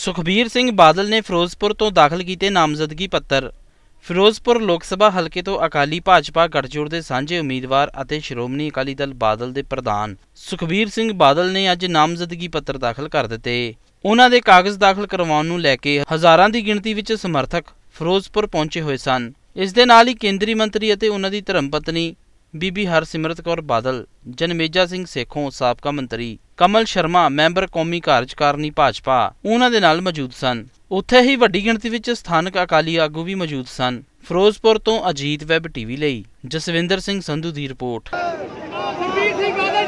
ਸੁਖਬੀਰ ਸਿੰਘ ਬਾਦਲ ਨੇ ਫਿਰੋਜ਼ਪੁਰ ਤੋਂ ਦਾਖਲ ਕੀਤੇ ਨਾਮਜ਼ਦਗੀ ਪੱਤਰ ਫਿਰੋਜ਼ਪੁਰ ਲੋਕ ਸਭਾ ਹਲਕੇ ਤੋਂ ਅਕਾਲੀ ਭਾਜਪਾ ਗੱਠਜੋੜ ਦੇ ਸਾਂਝੇ ਉਮੀਦਵਾਰ ਅਤੇ ਸ਼੍ਰੋਮਣੀ ਅਕਾਲੀ ਦਲ ਬਾਦਲ ਦੇ ਪ੍ਰਧਾਨ ਸੁਖਬੀਰ ਸਿੰਘ ਬਾਦਲ ਨੇ ਅੱਜ ਨਾਮਜ਼ਦਗੀ ਪੱਤਰ ਦਾਖਲ ਕਰ ਦਿੱਤੇ ਉਹਨਾਂ ਦੇ ਕਾਗਜ਼ ਦਾਖਲ ਕਰਵਾਉਣ ਨੂੰ ਲੈ ਕੇ ਹਜ਼ਾਰਾਂ ਦੀ ਗਿਣਤੀ ਵਿੱਚ ਸਮਰਥਕ ਫਿਰੋਜ਼ਪੁਰ ਪਹੁੰਚੇ ਹੋਏ ਸਨ ਇਸ ਦੇ ਨਾਲ ਹੀ ਕੇਂਦਰੀ ਮੰਤਰੀ ਅਤੇ ਉਹਨਾਂ ਦੀ ਧਰਮ ਪਤਨੀ ਬੀਬੀ ਹਰਸਿਮਰਤ ਕੌਰ ਬਾਦਲ ਜਨਮੇਜਾ ਸਿੰਘ ਸੇਖੋਂ ਸਾਬਕਾ ਮੰਤਰੀ ਕਮਲ ਸ਼ਰਮਾ ਮੈਂਬਰ ਕੌਮੀ ਕਾਰਜਕਾਰਨੀ ਭਾਜਪਾ ਉਹਨਾਂ ਦੇ ਨਾਲ ਮੌਜੂਦ ਸਨ ਉੱਥੇ ਹੀ ਵੱਡੀ ਗਿਣਤੀ ਵਿੱਚ ਸਥਾਨਕ ਅਕਾਲੀ ਆਗੂ ਵੀ ਮੌਜੂਦ ਸਨ ਫਿਰੋਜ਼ਪੁਰ ਤੋਂ ਅਜੀਤ ਵੈਬ ਟੀਵੀ ਲਈ ਜਸਵਿੰਦਰ ਸਿੰਘ ਸੰਧੂ ਦੀ ਰਿਪੋਰਟ